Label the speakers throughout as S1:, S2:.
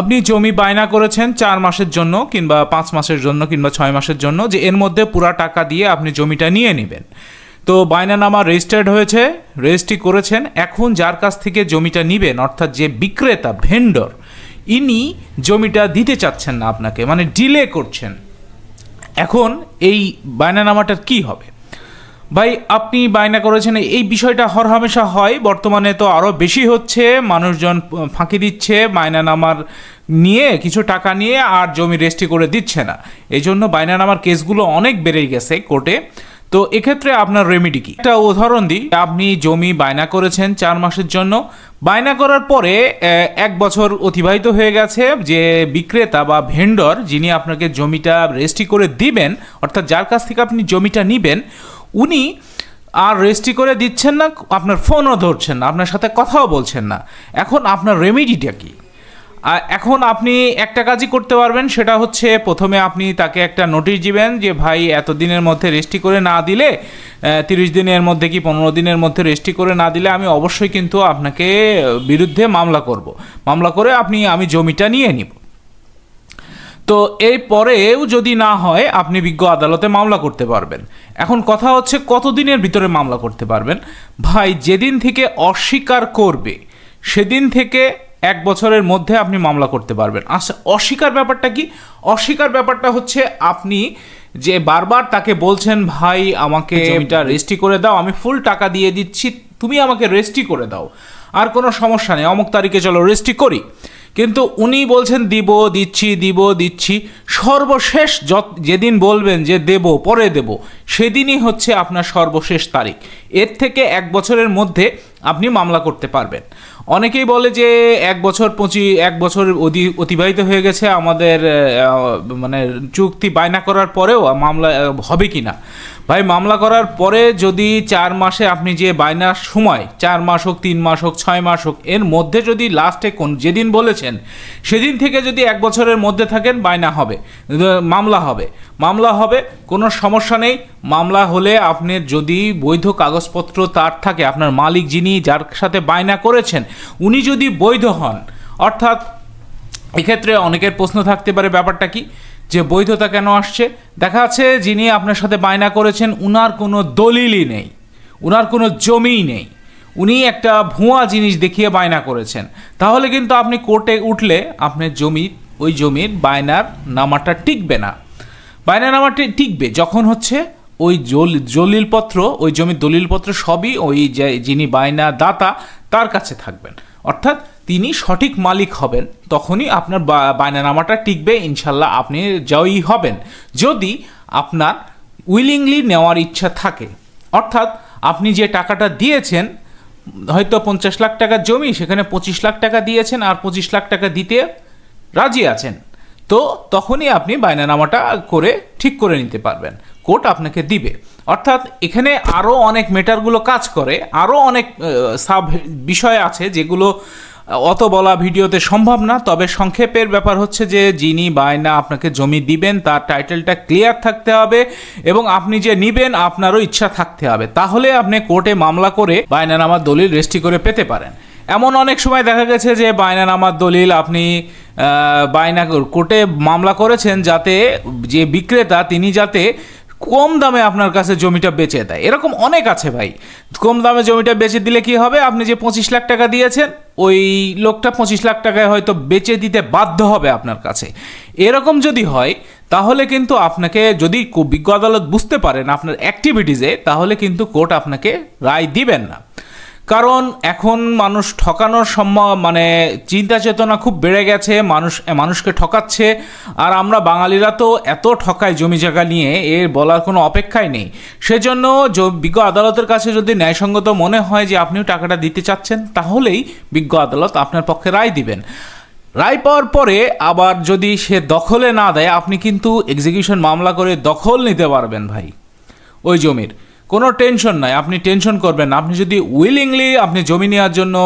S1: আপনি জমি বায়না করেছেন চার মাসের জন্য কিংবা পাঁচ মাসের জন্য কিংবা ছয় মাসের জন্য যে এর মধ্যে পুরা টাকা দিয়ে আপনি জমিটা নিয়ে নেবেন তো নামা রেজিস্টার্ড হয়েছে রেজিস্ট্রি করেছেন এখন যার কাছ থেকে জমিটা নিবেন অর্থাৎ যে বিক্রেতা ভেন্ডর ইনি জমিটা দিতে চাচ্ছেন না আপনাকে মানে ডিলে করছেন এখন এই নামাটার কী হবে ভাই আপনি বায়না করেছেন এই বিষয়টা হরহামেশা হয় বর্তমানে তো আরও বেশি হচ্ছে মানুষজন ফাঁকি দিচ্ছে বায়না নামার নিয়ে কিছু টাকা নিয়ে আর জমি রেজিস্ট্রি করে দিচ্ছে না এই জন্য বায়না নামার কেসগুলো অনেক বেড়ে গেছে কোর্টে তো এক্ষেত্রে আপনার রেমেডি কি একটা উদাহরণ দিই আপনি জমি বায়না করেছেন চার মাসের জন্য বায়না করার পরে এক বছর অতিবাহিত হয়ে গেছে যে বিক্রেতা বা ভেন্ডর যিনি আপনাকে জমিটা রেজিস্ট্রি করে দিবেন অর্থাৎ যার কাছ থেকে আপনি জমিটা নিবেন উনি আর রেস্টই করে দিচ্ছেন না আপনার ফোনও ধরছেন না আপনার সাথে কথাও বলছেন না এখন আপনার রেমেডিটা কী এখন আপনি একটা কাজই করতে পারবেন সেটা হচ্ছে প্রথমে আপনি তাকে একটা নোটিশ দিবেন যে ভাই এতদিনের মধ্যে রেজিস্ট্রি করে না দিলে তিরিশ দিনের মধ্যে কি পনেরো দিনের মধ্যে রেজিস্ট্রি করে না দিলে আমি অবশ্যই কিন্তু আপনাকে বিরুদ্ধে মামলা করব মামলা করে আপনি আমি জমিটা নিয়ে নিব তো এই পরেও যদি না হয় আপনি বিজ্ঞ আদালতে মামলা করতে পারবেন এখন কথা হচ্ছে কতদিনের ভিতরে মামলা করতে পারবেন ভাই যেদিন থেকে অস্বীকার করবে সেদিন থেকে এক বছরের মধ্যে আপনি মামলা করতে পারবেন আচ্ছা অস্বীকার ব্যাপারটা কি অস্বীকার ব্যাপারটা হচ্ছে আপনি যে বারবার তাকে বলছেন ভাই আমাকে এটা রেজিস্ট্রি করে দাও আমি ফুল টাকা দিয়ে দিচ্ছি তুমি আমাকে রেজিস্ট্রি করে দাও আর কোনো সমস্যা নেই অমুক তারিখে চলো রেজিস্ট্রি করি কিন্তু উনি বলছেন দিব দিচ্ছি দিব দিচ্ছি সর্বশেষ যেদিন বলবেন যে দেব পরে দেব সেদিনই হচ্ছে আপনার সর্বশেষ তারিখ এর থেকে এক বছরের মধ্যে আপনি মামলা করতে পারবেন অনেকেই বলে যে এক বছর পঁচি এক বছর অধি অতিবাহিত হয়ে গেছে আমাদের মানে চুক্তি বায়না করার পরেও মামলা হবে কি না ভাই মামলা করার পরে যদি চার মাসে আপনি যে বায়নার সময় চার মাস হোক তিন মাস হোক ছয় মাস হোক এর মধ্যে যদি লাস্টে কোন যেদিন বলেছেন সেদিন থেকে যদি এক বছরের মধ্যে থাকেন বায়না হবে মামলা হবে মামলা হবে কোনো সমস্যা নেই মামলা হলে আপনার যদি বৈধ কাগজপত্র তার থাকে আপনার মালিক যিনি যার সাথে বায়না করেছেন উনি যদি বৈধ হন অর্থাৎ এক্ষেত্রে অনেকের প্রশ্ন থাকতে পারে ব্যাপারটা কি যে বৈধতা কেন আসছে দেখা আছে যিনি আপনার সাথে বায়না করেছেন উনার কোনো দলিলই নেই উনার কোনো জমিই নেই উনি একটা ভুয়া জিনিস দেখিয়ে বায়না করেছেন তাহলে কিন্তু আপনি কোর্টে উঠলে আপনার জমি ওই জমির বায়নার নামাটা টিকবে না বায়না নামাটি টিকবে যখন হচ্ছে ওই জলিলপত্র ওই জমির দলিলপত্র সবই ওই যে যিনি বায়না দাতা তার কাছে থাকবেন অর্থাৎ তিনি সঠিক মালিক হবেন তখনই আপনার বায়নানামাটা টিকবে ইনশাল্লাহ আপনি জয়ী হবেন যদি আপনার উইলিংলি নেওয়ার ইচ্ছা থাকে অর্থাৎ আপনি যে টাকাটা দিয়েছেন হয়তো পঞ্চাশ লাখ টাকার জমি সেখানে পঁচিশ লাখ টাকা দিয়েছেন আর পঁচিশ লাখ টাকা দিতে রাজি আছেন তো তখনই আপনি বায়নানামাটা করে ঠিক করে নিতে পারবেন কোর্ট আপনাকে দিবে অর্থাৎ এখানে আরও অনেক মেটারগুলো কাজ করে আরও অনেক সাব বিষয় আছে যেগুলো অত বলা ভিডিওতে সম্ভব না তবে সংক্ষেপের ব্যাপার হচ্ছে যে যিনি বায়না আপনাকে জমি দিবেন তার টাইটেলটা ক্লিয়ার থাকতে হবে এবং আপনি যে নিবেন আপনারও ইচ্ছা থাকতে হবে তাহলে আপনি কোর্টে মামলা করে বায়নানামার দলিল রেজিস্ট্রি করে পেতে পারেন এমন অনেক সময় দেখা গেছে যে বায়নানামার দলিল আপনি বায়না কোর্টে মামলা করেছেন যাতে যে বিক্রেতা তিনি যাতে কম দামে আপনার কাছে জমিটা বেচে দেয় এরকম অনেক আছে ভাই কম দামে জমিটা বেচে দিলে কি হবে আপনি যে পঁচিশ লাখ টাকা দিয়েছেন ওই লোকটা পঁচিশ লাখ টাকায় হয়তো বেচে দিতে বাধ্য হবে আপনার কাছে এরকম যদি হয় তাহলে কিন্তু আপনাকে যদি বিজ্ঞ আদালত বুঝতে পারেন আপনার অ্যাক্টিভিটিসে তাহলে কিন্তু কোর্ট আপনাকে রায় দিবেন না কারণ এখন মানুষ ঠকানোর সম্ভব মানে চিন্তা চেতনা খুব বেড়ে গেছে মানুষ মানুষকে ঠকাচ্ছে আর আমরা বাঙালিরা তো এত ঠকায় জমি জায়গা নিয়ে এর বলার কোনো অপেক্ষাই নেই সেজন্য বিজ্ঞ আদালতের কাছে যদি ন্যায়সঙ্গত মনে হয় যে আপনিও টাকাটা দিতে চাচ্ছেন তাহলেই বিজ্ঞ আদালত আপনার পক্ষে রায় দিবেন রায় পাওয়ার পরে আবার যদি সে দখলে না দেয় আপনি কিন্তু এক্সিকিউশন মামলা করে দখল নিতে পারবেন ভাই ওই জমির কোনো টেনশন নাই আপনি টেনশন করবেন আপনি যদি উইলিংলি আপনি জমি নেওয়ার জন্য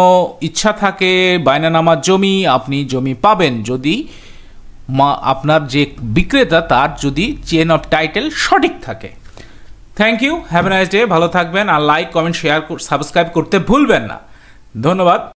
S1: ইচ্ছা থাকে বাইনা নামার জমি আপনি জমি পাবেন যদি মা আপনার যে বিক্রেতা তার যদি চেন অফ টাইটেল সঠিক থাকে thank you have nice day ভালো থাকবেন আর লাইক কমেন্ট শেয়ার সাবস্ক্রাইব করতে ভুলবেন না ধন্যবাদ